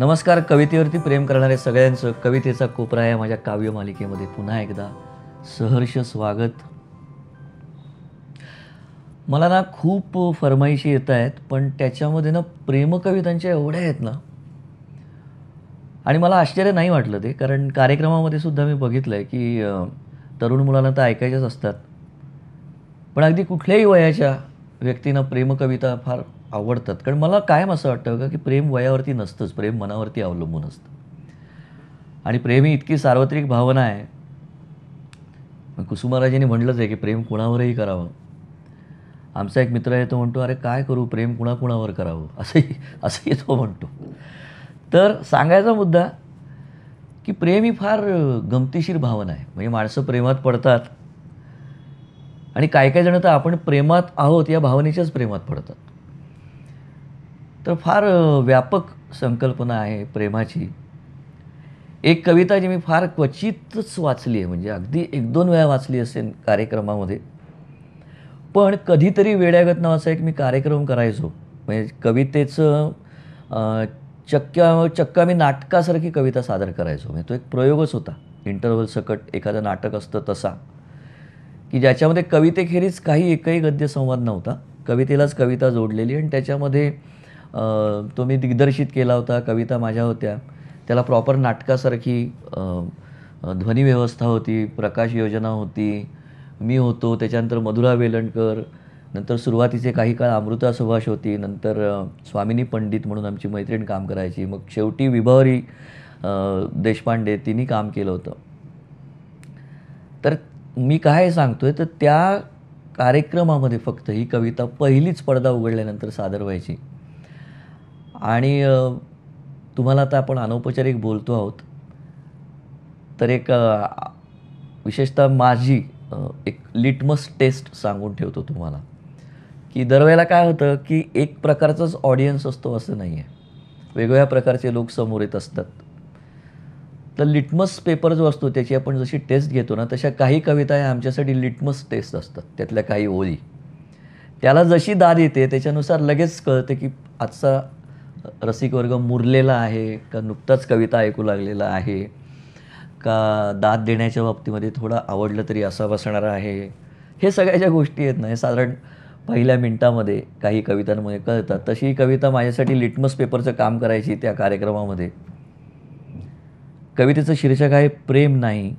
नमस्कार कवितेवरती प्रेम करणाऱ्या सगळ्यांचं कवितेचा कोपरा या माझ्या काव्य मालिकेमध्ये पुन्हा एकदा सहर्ष स्वागत मला ना खूप फरमाईशी येत आहेत पण त्याच्यामध्ये ना प्रेमकवितांच्या एवढ्या आहेत ना आणि मला आश्चर्य नाही वाटलं ते कारण कार्यक्रमामध्ये सुद्धा मी बघितलं आहे की तरुण मुलांना तर ऐकायच्याच असतात पण अगदी कुठल्याही वयाच्या व्यक्तीनं प्रेमकविता फार आवडतात कारण मला कायम असं वाटतं का की प्रेम वयावरती नसतंच प्रेम मनावरती अवलंबून असतं आणि प्रेम ही इतकी सार्वत्रिक भावना आहे कुसुमाराजांनी म्हटलंच आहे की प्रेम कुणावरही करावं आमचा एक मित्र आहे तो म्हणतो अरे काय करू प्रेम कुणाकुणावर करावं असंही असंही तो म्हणतो तर सांगायचा मुद्दा की प्रेम ही फार गमतीशीर भावना आहे म्हणजे माणसं प्रेमात पडतात आणि काय काय जण तर आपण प्रेमात आहोत या भावनेच्याच प्रेमात पडतात तर फार व्यापक संकल्पना आहे प्रेमाची एक कविता जी मी फार क्वचितच वाचली आहे म्हणजे अगदी एक दोन वेळा वाचली असेल कार्यक्रमामध्ये पण कधीतरी वेड्यागत नावाचा एक मी कार्यक्रम करायचो म्हणजे कवितेचं चक्क्या चक्का मी नाटकासारखी कविता सादर करायचो म्हणजे तो एक प्रयोगच होता इंटरव्हल सकट एखादं नाटक असतं तसा की ज्याच्यामध्ये कवितेखेरीज काही एकही गद्य संवाद नव्हता कवितेलाच कविता जोडलेली आणि त्याच्यामध्ये तो मी दिग्दर्शित केला होता कविता माझ्या होत्या त्याला प्रॉपर नाटकासारखी व्यवस्था होती प्रकाश योजना होती मी होतो त्याच्यानंतर मधुरा वेलणकर नंतर सुरुवातीचे काही काळ अमृता सुभाष होती नंतर स्वामिनी पंडित म्हणून आमची मैत्रीण काम करायची मग शेवटी विभावरी देशपांडे तिने काम केलं होतं तर मी काय सांगतोय तर त्या कार्यक्रमामध्ये फक्त ही कविता पहिलीच पडदा उघडल्यानंतर सादर व्हायची आणि तुम्हाला आता आपण अनौपचारिक बोलतो आहोत तर एक विशेषतः माझी एक लिटमस टेस्ट सांगून ठेवतो तुम्हाला की दरवेळेला काय होतं की एक प्रकारचाच ऑडियन्स असतो असं नाही आहे वेगवेगळ्या प्रकारचे लोक समोर येत असतात तर लिटमस पेपर जो असतो त्याची आपण जशी टेस्ट घेतो ना तशा काही कविता आहे आमच्यासाठी लिटमस टेस्ट असतात त्यातल्या काही ओळी त्याला जशी दाद येते त्याच्यानुसार लगेच कळतं की आजचा रसिक वर्ग मुरलेला आहे का नुकताच कविता ऐकू लागलेला आहे का दाद देण्याच्या बाबतीमध्ये थोडं आवडलं तरी असा बसणार आहे हे सगळ्या ज्या गोष्टी आहेत ना हे साधारण पहिल्या मिनटामध्ये काही कवितांमध्ये कळतात तशी ही कविता माझ्यासाठी लिटमस पेपरचं काम करायची त्या कार्यक्रमामध्ये कवितेचं शीर्षक आहे प्रेम नाही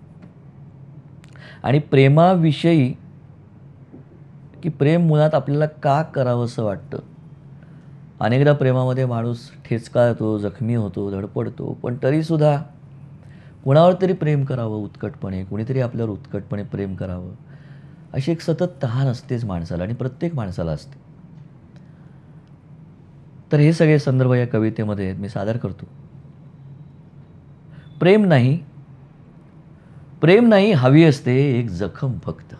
आणि प्रेमाविषयी की प्रेम मुळात आपल्याला का करावंसं वाटतं अनेकदा प्रेमामध्ये माणूस ठेचकाळतो जखमी होतो धडपडतो पण तरीसुद्धा कुणावर तरी प्रेम करावं उत्कटपणे कुणीतरी आपल्यावर उत्कटपणे प्रेम करावं अशी एक सतत तहान असतेच माणसाला आणि प्रत्येक माणसाला असते तर हे सगळे संदर्भ या कवितेमध्ये मी सादर करतो प्रेम नाही प्रेम नाही हवी असते एक जखम फक्त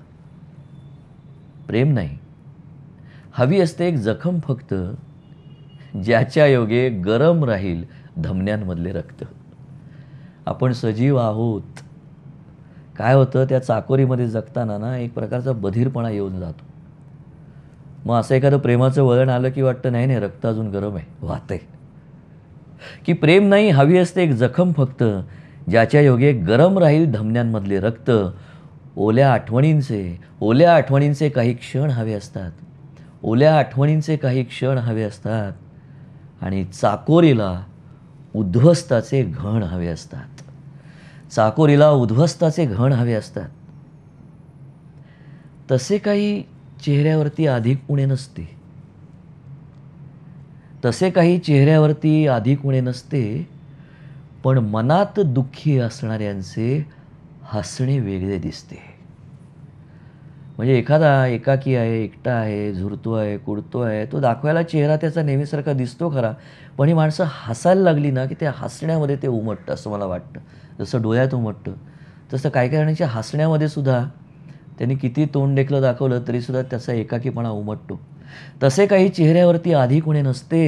प्रेम नाही हवी असते एक जखम फक्त ज्याच्या योगे गरम राहील धमन्यांमधले रक्त आपण सजीव आहोत काय होतं त्या चाकोरीमध्ये जगताना ना एक प्रकारचा बधीरपणा येऊन जातो मग असं एखादं प्रेमाचं वळण आलं की वाटतं नाही नाही रक्त अजून गरम आहे वाहत आहे की प्रेम नाही हवी असते एक जखम फक्त ज्याच्या योगे गरम राहील धमन्यांमधले रक्त ओल्या आठवणींचे ओल्या आठवणींचे काही क्षण हवे असतात ओल्या आठवणींचे काही क्षण हवे असतात आणि चाकोरीला उद्ध्वस्ताचे घण हवे असतात चाकोरीला उद्ध्वस्ताचे घण हवे असतात तसे काही चेहऱ्यावरती अधिक उणे नसते तसे काही चेहऱ्यावरती अधिक उणे नसते पण मनात दुःखी असणाऱ्यांचे हसणे वेगळे दिसते म्हणजे एखादा एकाकी आहे एकटा आहे झुरतो आहे कुडतो आहे तो दाखवायला चेहरा त्याचा नेहमीसारखा दिसतो खरा पण ही माणसं हसायला लागली ना की त्या हसण्यामध्ये ते उमटतं असं मला वाटतं जसं डोळ्यात उमटतं तसं काय काही जणांच्या हसण्यामध्ये सुद्धा त्यांनी किती तोंड देखलं दाखवलं तरीसुद्धा त्याचा एकाकीपणा उमटतो तसे काही चेहऱ्यावरती आधी कोणी नसते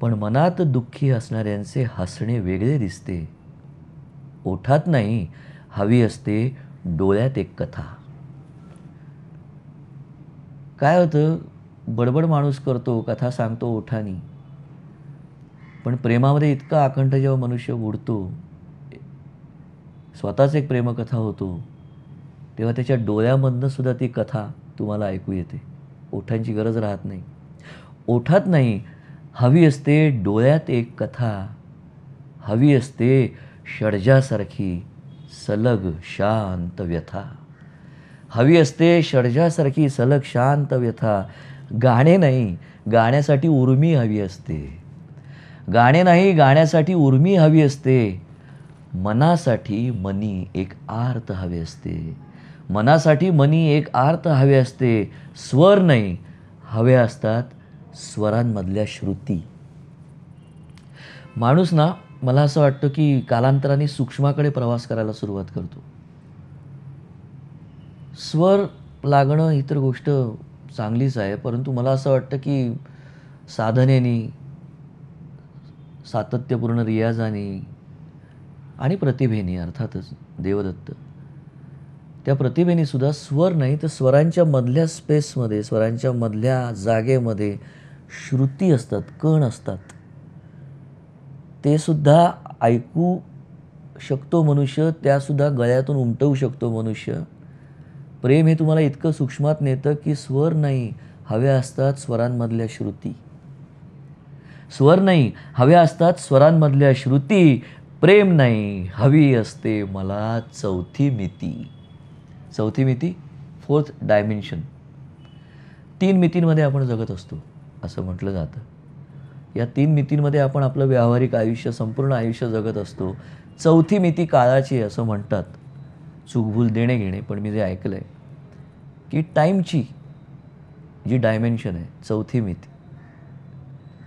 पण मनात दुःखी असणाऱ्यांचे हसणे वेगळे दिसते ओठात नाही हवी असते डोळ्यात एक कथा काय होतं बडबड माणूस करतो कथा सांगतो ओठानी पण प्रेमामध्ये इतका आखंड जेव्हा मनुष्य उडतो स्वतःच एक प्रेमकथा होतो तेव्हा त्याच्या डोळ्यामधनं सुद्धा ती कथा तुम्हाला ऐकू येते ओठांची गरज राहत नाही ओठात नाही हवी असते डोळ्यात एक कथा हवी असते षडजासारखी सलग शांत व्यथा हवी असते षडजासारखी सलग शांत व्यथा गाणे नाही गाण्यासाठी उर्मी हवी असते गाणे नाही गाण्यासाठी उर्मी हवी असते मनासाठी मनी एक आर्त हवे असते मनासाठी मनी एक आर्त हवे असते स्वर नाही हवे असतात स्वरांमधल्या श्रुती माणूस ना मला असं वाटतं की कालांतराने सूक्ष्माकडे प्रवास करायला सुरुवात करतो स्वर लागणं ही तर गोष्ट चांगलीच आहे परंतु मला असं वाटतं की साधनेनी सातत्यपूर्ण रियाजाने आणि प्रतिभेने अर्थातच देवदत्त त्या प्रतिभेने सुद्धा स्वर नाही तर स्वरांच्या मधल्या स्पेसमध्ये स्वरांच्या मधल्या जागेमध्ये श्रुती असतात कण असतात ते सुद्धा ऐकू शकतो मनुष्य त्यासुद्धा गळ्यातून उमटवू शकतो मनुष्य प्रेम हे तुम्हाला इतकं सूक्ष्मात नेतं की स्वर नाही हव्या असतात स्वरांमधल्या श्रुती स्वर नाही हव्या असतात स्वरांमधल्या श्रुती प्रेम नाही हवी असते मला चौथी मिती चौथी मिती फोर्थ डायमेन्शन तीन मितींमध्ये आपण जगत असतो असं म्हटलं जातं या तीन मितींमध्ये आपण आपलं व्यावहारिक आयुष्य संपूर्ण आयुष्य जगत असतो चौथी मिती काळाची असं म्हणतात चुकभूल देणे घेणे पण मी जे ऐकलं आहे की टाईमची जी डायमेन्शन आहे चौथी मिती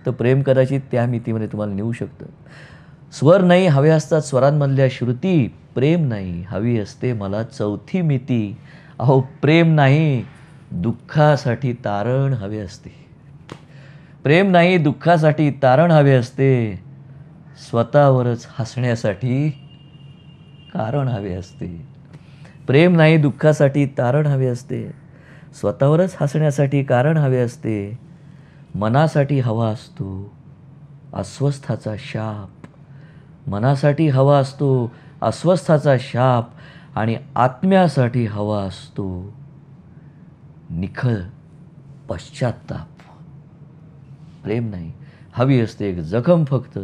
तर प्रेम कदाचित त्या मितीमध्ये तुम्हाला नेऊ शकतं स्वर नाही हवे असतात स्वरांमधल्या श्रुती प्रेम नाही हवी असते मला चौथी मिती अहो प्रेम नाही दुःखासाठी तारण हवे असते प्रेम नाही दुःखासाठी तारण हवे असते स्वतःवरच हसण्यासाठी कारण हवे असते प्रेम नाही दुःखासाठी तारण हवे असते स्वतःवरच हसण्यासाठी कारण हवे असते मनासाठी हवा असतो अस्वस्थाचा शाप मनासाठी हवा असतो अस्वस्थाचा शाप आणि आत्म्यासाठी हवा असतो निखळ पश्चाताप प्रेम नाही हवी असते एक जखम फक्त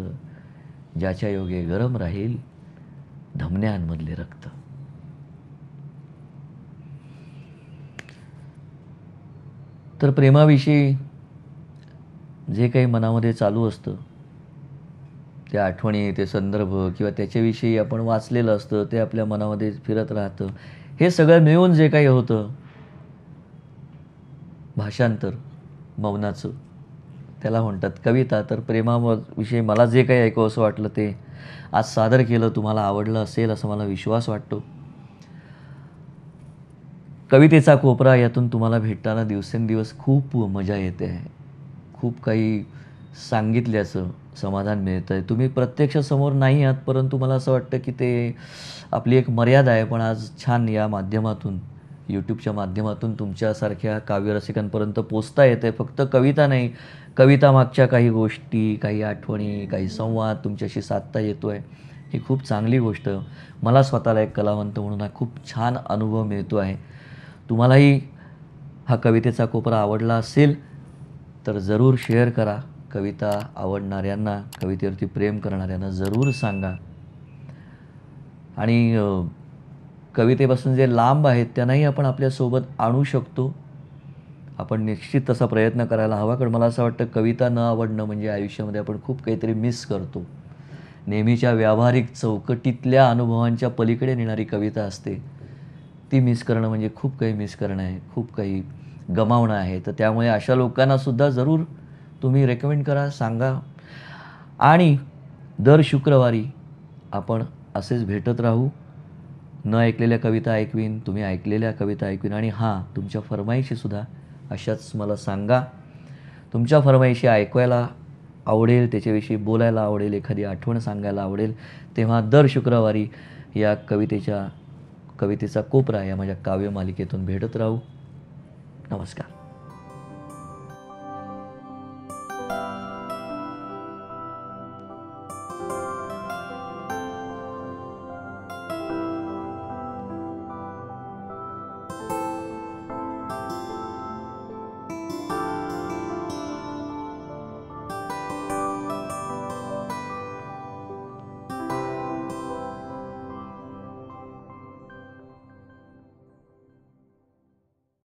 ज्याच्या योगे गरम राहील धमन्यांमधले रक्त तर प्रेमाविषयी जे काही मनामध्ये चालू असतं त्या आठवणी ते संदर्भ किंवा त्याच्याविषयी आपण वाचलेलं असतं ते आपल्या मनामध्ये फिरत राहतं हे सगळं मिळून जे काही होतं भाषांतर मौनाचं त्याला म्हणतात कविता तर प्रेमाविषयी मला जे काही ऐकू असं वाटलं ते आज सादर केलं तुम्हाला आवडलं असेल असं मला विश्वास वाटतो कवितेचा कोपरा यातून तुम्हाला भेटताना दिवसेंदिवस खूप मजा येते आहे खूप काही सांगितल्याचं समाधान मिळतं आहे तुम्ही प्रत्यक्षासमोर नाही आहात परंतु मला असं वाटतं की ते आपली एक मर्यादा आहे पण आज छान या माध्यमातून यूट्यूबच्या माध्यमातून तुमच्यासारख्या काव्यरसिकांपर्यंत पोचता येते फक्त कविता नाही कविता मागच्या काही गोष्टी काही आठवणी काही संवाद तुमच्याशी साधता येतो आहे ही खूप चांगली गोष्ट मला स्वतःला एक कलावंत म्हणून हा खूप छान अनुभव मिळतो आहे तुम्हालाही हा कवितेचा कोपरा आवडला असेल तर जरूर शेअर करा कविता आवडणाऱ्यांना कवितेवरती प्रेम करणाऱ्यांना जरूर सांगा आणि कवितेपासून जे लांब आहेत त्यांनाही आपण आपल्यासोबत आणू शकतो आपण निश्चित तसा प्रयत्न करायला हवा कारण मला असं वाटतं कविता न आवडणं म्हणजे आयुष्यामध्ये आपण खूप काहीतरी मिस करतो नेहमीच्या व्यावहारिक चौकटीतल्या अनुभवांच्या पलीकडे नेणारी कविता असते ती मिस करणं म्हणजे खूप काही मिस करणं आहे खूप काही गमावणं आहे तर त्यामुळे अशा लोकांनासुद्धा जरूर तुम्ही रेकमेंड करा सांगा आणि दर शुक्रवारी आपण असेच भेटत राहू न ऐकलेल्या कविता ऐकवीन तुम्ही ऐकलेल्या कविता ऐकवीन आणि हां तुमच्या फरमाईशीसुद्धा अशाच मला सांगा तुमच्या फरमाईशी ऐकवायला आवडेल त्याच्याविषयी बोलायला आवडेल एखादी आठवण सांगायला आवडेल तेव्हा दर शुक्रवारी या कवितेच्या कवितेचा कोपरा या माझ्या काव्य मालिकेतून भेटत राहू नमस्कार